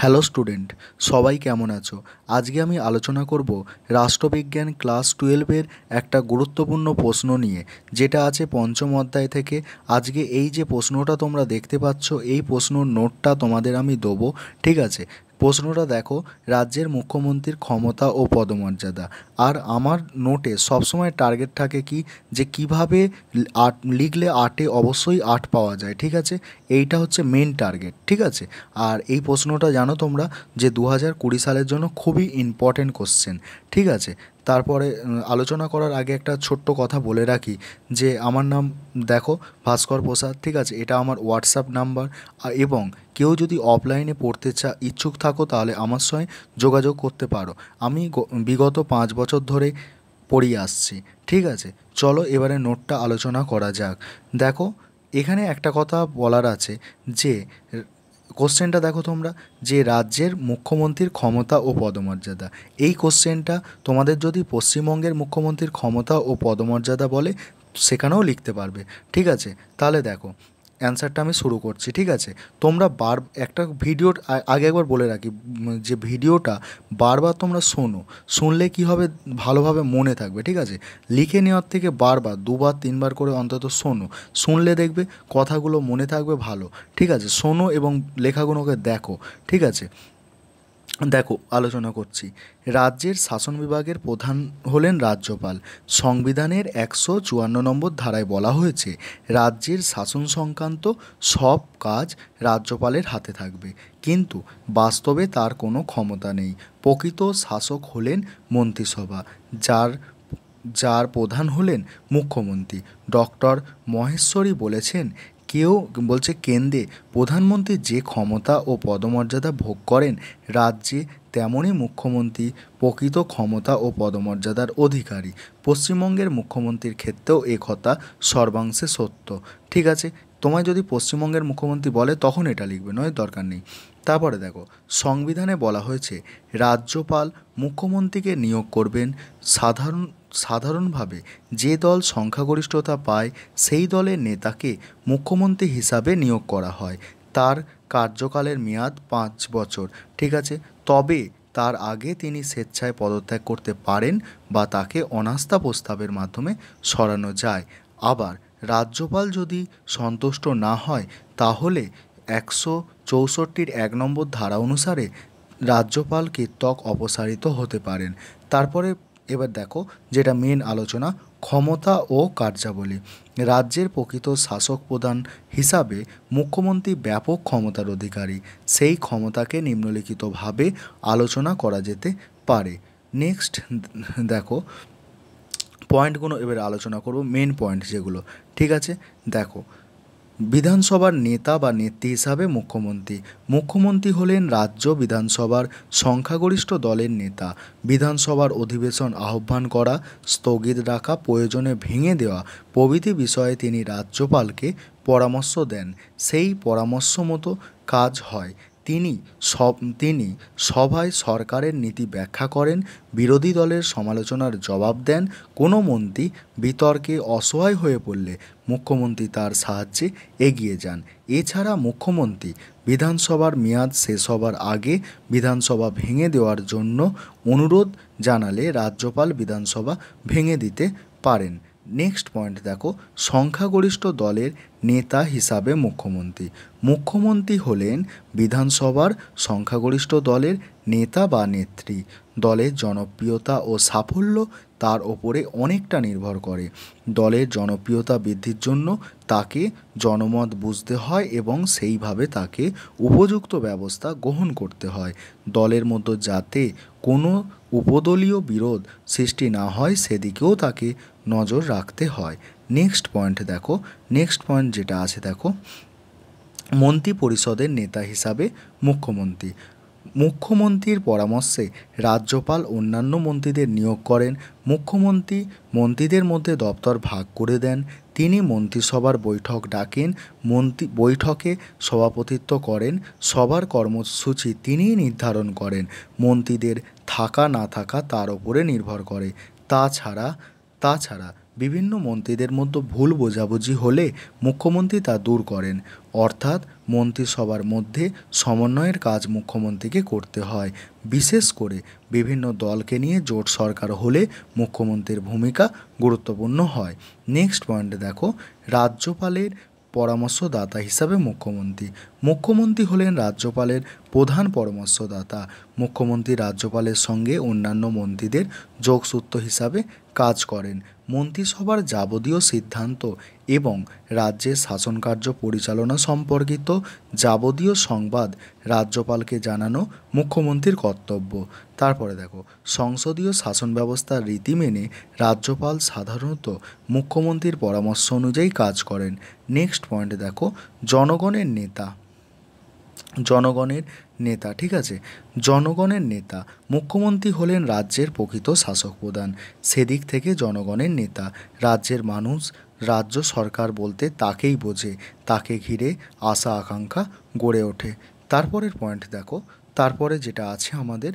hello student সবাই কেমন আছো আজকে আমি আলোচনা করব রাষ্ট্রবিজ্ঞান ক্লাস টুয়েলভের একটা গুরুত্বপূর্ণ প্রশ্ন নিয়ে যেটা আছে পঞ্চম অধ্যায় থেকে আজকে এই যে প্রশ্নটা তোমরা দেখতে পাচ্ছ এই প্রশ্নর নোটটা তোমাদের আমি দেবো ঠিক আছে প্রশ্নটা দেখো রাজ্যের মুখ্যমন্ত্রীর ক্ষমতা ও পদমর্যাদা আর আমার নোটে সবসময় টার্গেট থাকে কি যে কিভাবে আট লিখলে আটে অবশ্যই আট পাওয়া যায় ঠিক আছে এইটা হচ্ছে মেন টার্গেট ঠিক আছে আর এই প্রশ্নটা জানো তোমরা যে দু হাজার কুড়ি সালের জন্য খুবই ইম্পর্টেন্ট কোশ্চেন ঠিক আছে তারপরে আলোচনা করার আগে একটা ছোট্ট কথা বলে রাখি যে আমার নাম দেখো ভাস্কর প্রসাদ ঠিক আছে এটা আমার হোয়াটসঅ্যাপ নাম্বার এবং কেউ যদি অফলাইনে পড়তে চা ইচ্ছুক থাকো তাহলে আমার সঙ্গে যোগাযোগ করতে পারো আমি বিগত পাঁচ বছর ধরে পড়িয়ে আসছি ঠিক আছে চলো এবারে নোটটা আলোচনা করা যাক দেখো এখানে একটা কথা বলার আছে যে কোশ্চেনটা দেখো তোমরা যে রাজ্যের মুখ্যমন্ত্রীর ক্ষমতা ও পদমর্যাদা এই কোশ্চেনটা তোমাদের যদি পশ্চিমবঙ্গের মুখ্যমন্ত্রীর ক্ষমতা ও পদমর্যাদা বলে সেখানেও লিখতে পারবে ঠিক আছে তাহলে দেখো অ্যান্সারটা আমি শুরু করছি ঠিক আছে তোমরা বার একটা ভিডিও আগে একবার বলে রাখি যে ভিডিওটা বারবার তোমরা শোনো শুনলে কি হবে ভালোভাবে মনে থাকবে ঠিক আছে লিখে নেওয়ার থেকে বারবার দুবার তিনবার করে অন্তত শোনো শুনলে দেখবে কথাগুলো মনে থাকবে ভালো ঠিক আছে শোনো এবং লেখাগুলোকে দেখো ঠিক আছে দেখো আলোচনা করছি রাজ্যের শাসন বিভাগের প্রধান হলেন রাজ্যপাল সংবিধানের একশো চুয়ান্ন নম্বর ধারায় বলা হয়েছে রাজ্যের শাসন সংক্রান্ত সব কাজ রাজ্যপালের হাতে থাকবে কিন্তু বাস্তবে তার কোনো ক্ষমতা নেই প্রকৃত শাসক হলেন মন্ত্রিসভা যার যার প্রধান হলেন মুখ্যমন্ত্রী ডক্টর মহেশ্বরী বলেছেন কেউ বলছে কেন্দ্রে প্রধানমন্ত্রী যে ক্ষমতা ও পদমর্যাদা ভোগ করেন রাজ্যে তেমনই মুখ্যমন্ত্রী প্রকৃত ক্ষমতা ও পদমর্যাদার অধিকারী পশ্চিমবঙ্গের মুখ্যমন্ত্রীর ক্ষেত্রেও এ কথা সর্বাংশে সত্য ঠিক আছে তোমায় যদি পশ্চিমবঙ্গের মুখ্যমন্ত্রী বলে তখন এটা লিখবে নয় দরকার নেই তারপরে দেখো সংবিধানে বলা হয়েছে রাজ্যপাল মুখ্যমন্ত্রীকে নিয়োগ করবেন সাধারণ সাধারণভাবে যে দল সংখ্যাগরিষ্ঠতা পায় সেই দলের নেতাকে মুখ্যমন্ত্রী হিসাবে নিয়োগ করা হয় তার কার্যকালের মেয়াদ পাঁচ বছর ঠিক আছে তবে তার আগে তিনি স্বেচ্ছায় পদত্যাগ করতে পারেন বা তাকে অনাস্থা প্রস্তাবের মাধ্যমে সরানো যায় আবার রাজ্যপাল যদি সন্তুষ্ট না হয় তাহলে একশো চৌষট্টির এক নম্বর ধারা অনুসারে রাজ্যপালকে ত্বক অপসারিত হতে পারেন তারপরে এবার দেখো যেটা মেন আলোচনা ক্ষমতা ও কার্যাবলী রাজ্যের প্রকৃত শাসক প্রধান হিসাবে মুখ্যমন্ত্রী ব্যাপক ক্ষমতার অধিকারী সেই ক্ষমতাকে নিম্নলিখিতভাবে আলোচনা করা যেতে পারে নেক্সট দেখো পয়েন্টগুলো এবার আলোচনা করব মেন পয়েন্ট যেগুলো ঠিক আছে দেখো বিধানসভার নেতা বা নেত্রী হিসাবে মুখ্যমন্ত্রী মুখ্যমন্ত্রী হলেন রাজ্য বিধানসভার সংখ্যাগরিষ্ঠ দলের নেতা বিধানসভার অধিবেশন আহ্বান করা স্থগিত রাখা প্রয়োজনে ভেঙে দেওয়া প্রভৃতি বিষয়ে তিনি রাজ্যপালকে পরামর্শ দেন সেই পরামর্শ মতো কাজ হয় তিনি সব তিনি সভায় সরকারের নীতি ব্যাখ্যা করেন বিরোধী দলের সমালোচনার জবাব দেন কোনো মন্ত্রী বিতর্কে অসহায় হয়ে পড়লে মুখ্যমন্ত্রী তার সাহায্যে এগিয়ে যান এছাড়া মুখ্যমন্ত্রী বিধানসভার মেয়াদ শেষ হবার আগে বিধানসভা ভেঙে দেওয়ার জন্য অনুরোধ জানালে রাজ্যপাল বিধানসভা ভেঙে দিতে পারেন নেক্সট পয়েন্ট দেখো সংখ্যাগরিষ্ঠ দলের নেতা হিসাবে মুখ্যমন্ত্রী মুখ্যমন্ত্রী হলেন বিধানসভার সংখ্যাগরিষ্ঠ দলের নেতা বা নেত্রী দলের জনপ্রিয়তা ও সাফল্য তার ওপরে অনেকটা নির্ভর করে দলের জনপ্রিয়তা বৃদ্ধির জন্য তাকে জনমত বুঝতে হয় এবং সেইভাবে তাকে উপযুক্ত ব্যবস্থা গ্রহণ করতে হয় দলের মধ্যে যাতে কোনো উপদলীয় বিরোধ সৃষ্টি না হয় সেদিকেও তাকে নজর রাখতে হয় নেক্সট পয়েন্ট দেখো নেক্সট পয়েন্ট যেটা আছে দেখো মন্ত্রী পরিষদের নেতা হিসাবে মুখ্যমন্ত্রী মুখ্যমন্ত্রীর পরামর্শে রাজ্যপাল অন্যান্য মন্ত্রীদের নিয়োগ করেন মুখ্যমন্ত্রী মন্ত্রীদের মধ্যে দপ্তর ভাগ করে দেন তিনি মন্ত্রিসভার বৈঠক ডাকেন মন্ত্রী বৈঠকে সভাপতিত্ব করেন সবার কর্মসূচি তিনিই নির্ধারণ করেন মন্ত্রীদের থাকা না থাকা তার উপরে নির্ভর করে তাছাড়া তাছাড়া বিভিন্ন মন্ত্রীদের মধ্যে ভুল বোঝাবুঝি হলে মুখ্যমন্ত্রী তা দূর করেন অর্থাৎ মন্ত্রিসভার মধ্যে সমন্বয়ের কাজ মুখ্যমন্ত্রীকে করতে হয় বিশেষ করে বিভিন্ন দলকে নিয়ে জোট সরকার হলে মুখ্যমন্ত্রীর ভূমিকা গুরুত্বপূর্ণ হয় নেক্সট পয়েন্টে দেখো রাজ্যপালের পরামর্শদাতা হিসাবে মুখ্যমন্ত্রী মুখ্যমন্ত্রী হলেন রাজ্যপালের প্রধান পরামর্শদাতা মুখ্যমন্ত্রী রাজ্যপালের সঙ্গে অন্যান্য মন্ত্রীদের যোগসূত্র হিসাবে কাজ করেন মন্ত্রিসভার যাবতীয় সিদ্ধান্ত এবং রাজ্যের শাসনকার্য পরিচালনা সম্পর্কিত যাবতীয় সংবাদ রাজ্যপালকে জানানো মুখ্যমন্ত্রীর কর্তব্য তারপরে দেখো সংসদীয় শাসন ব্যবস্থার রীতি মেনে রাজ্যপাল সাধারণত মুখ্যমন্ত্রীর পরামর্শ অনুযায়ী কাজ করেন নেক্সট পয়েন্টে দেখো জনগণের নেতা জনগণের নেতা ঠিক আছে জনগণের নেতা মুখ্যমন্ত্রী হলেন রাজ্যের প্রকৃত শাসক প্রধান সেদিক থেকে জনগণের নেতা রাজ্যের মানুষ রাজ্য সরকার বলতে তাকেই বোঝে তাকে ঘিরে আশা আকাঙ্ক্ষা গড়ে ওঠে তারপরের পয়েন্ট দেখো তারপরে যেটা আছে আমাদের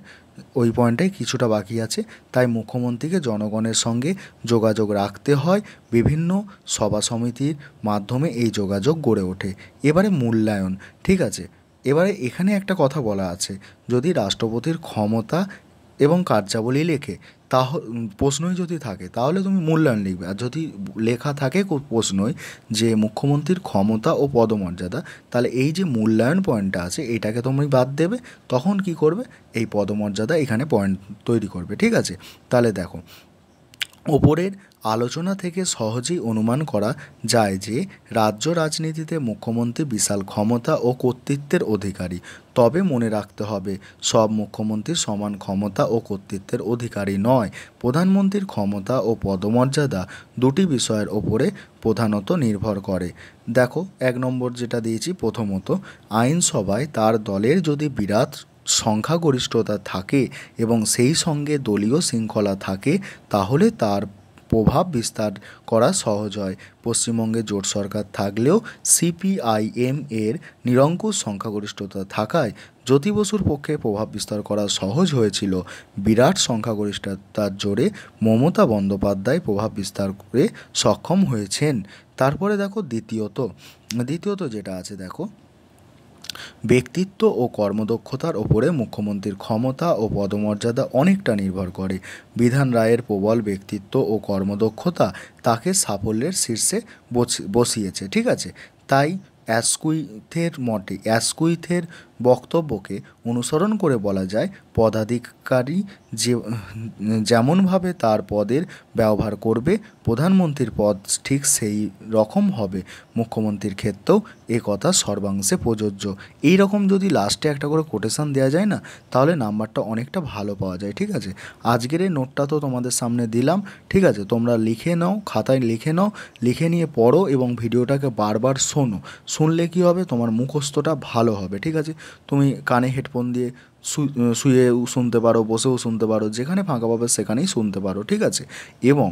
ওই পয়েন্টটাই কিছুটা বাকি আছে তাই মুখ্যমন্ত্রীকে জনগণের সঙ্গে যোগাযোগ রাখতে হয় বিভিন্ন সভা সমিতির মাধ্যমে এই যোগাযোগ গড়ে ওঠে এবারে মূল্যায়ন ঠিক আছে এবারে এখানে একটা কথা বলা আছে যদি রাষ্ট্রপতির ক্ষমতা এবং কার্যাবলী লেখে তাহ প্রশ্নই যদি থাকে তাহলে তুমি মূল্যায়ন লিখবে আর যদি লেখা থাকে প্রশ্নই যে মুখ্যমন্ত্রীর ক্ষমতা ও পদমর্যাদা তাহলে এই যে মূল্যায়ন পয়েন্টটা আছে এটাকে তুমি বাদ দেবে তখন কি করবে এই পদমর্যাদা এখানে পয়েন্ট তৈরি করবে ঠিক আছে তাহলে দেখো ওপরের আলোচনা থেকে সহজেই অনুমান করা যায় যে রাজ্য রাজনীতিতে মুখ্যমন্ত্রী বিশাল ক্ষমতা ও কর্তৃত্বের অধিকারী তবে মনে রাখতে হবে সব মুখ্যমন্ত্রী সমান ক্ষমতা ও কর্তৃত্বের অধিকারী নয় প্রধানমন্ত্রীর ক্ষমতা ও পদমর্যাদা দুটি বিষয়ের ওপরে প্রধানত নির্ভর করে দেখো এক নম্বর যেটা দিয়েছি প্রথমত আইনসভায় তার দলের যদি বিরাট সংখ্যাগরিষ্ঠতা থাকে এবং সেই সঙ্গে দলীয় শৃঙ্খলা থাকে তাহলে তার প্রভাব বিস্তার করা সহজ হয় পশ্চিমবঙ্গে জোট সরকার থাকলেও সিপিআইএম এর নিরঙ্কুশ সংখ্যাগরিষ্ঠতা থাকায় জ্যোতি বসুর পক্ষে প্রভাব বিস্তার করা সহজ হয়েছিল বিরাট সংখ্যাগরিষ্ঠতার জোরে মমতা বন্দ্যোপাধ্যায় প্রভাব বিস্তার করে সক্ষম হয়েছেন তারপরে দেখো দ্বিতীয়ত দ্বিতীয়ত যেটা আছে দেখো ব্যক্তিত্ব ও কর্মদক্ষতার ওপরে মুখ্যমন্ত্রীর ক্ষমতা ও পদমর্যাদা অনেকটা নির্ভর করে বিধান রায়ের প্রবল ব্যক্তিত্ব ও কর্মদক্ষতা তাকে সাফল্যের শীর্ষে বসিয়েছে ঠিক আছে তাই অ্যাসকুইথের মতে অ্যাসকুইথের বক্তব্যকে অনুসরণ করে বলা যায় পদাধিকারী যে যেমনভাবে তার পদের ব্যবহার করবে প্রধানমন্ত্রীর পদ ঠিক সেই রকম হবে মুখ্যমন্ত্রীর ক্ষেত্রেও এ কথা সর্বাংশে প্রযোজ্য এই রকম যদি লাস্টে একটা করে কোটেশান দেওয়া যায় না তাহলে নাম্বারটা অনেকটা ভালো পাওয়া যায় ঠিক আছে আজকের এই নোটটা তো তোমাদের সামনে দিলাম ঠিক আছে তোমরা লিখে নাও খাতায় লিখে নাও লিখে নিয়ে পড়ো এবং ভিডিওটাকে বারবার শোনো শুনলে কি হবে তোমার মুখস্থটা ভালো হবে ঠিক আছে তুমি কানে হেডফোন দিয়ে শুয়েও শুনতে পারো বসেও শুনতে পারো যেখানে ফাঁকা পাবে সেখানেই শুনতে পারো ঠিক আছে এবং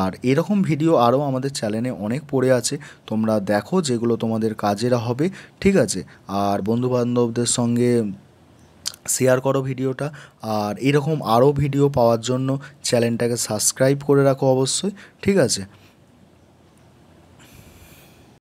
আর এরকম ভিডিও আরও আমাদের চ্যানেলে অনেক পড়ে আছে তোমরা দেখো যেগুলো তোমাদের কাজের হবে ঠিক আছে আর বন্ধুবান্ধবদের সঙ্গে শেয়ার করো ভিডিওটা আর এরকম আরও ভিডিও পাওয়ার জন্য চ্যানেলটাকে সাবস্ক্রাইব করে রাখো অবশ্যই ঠিক আছে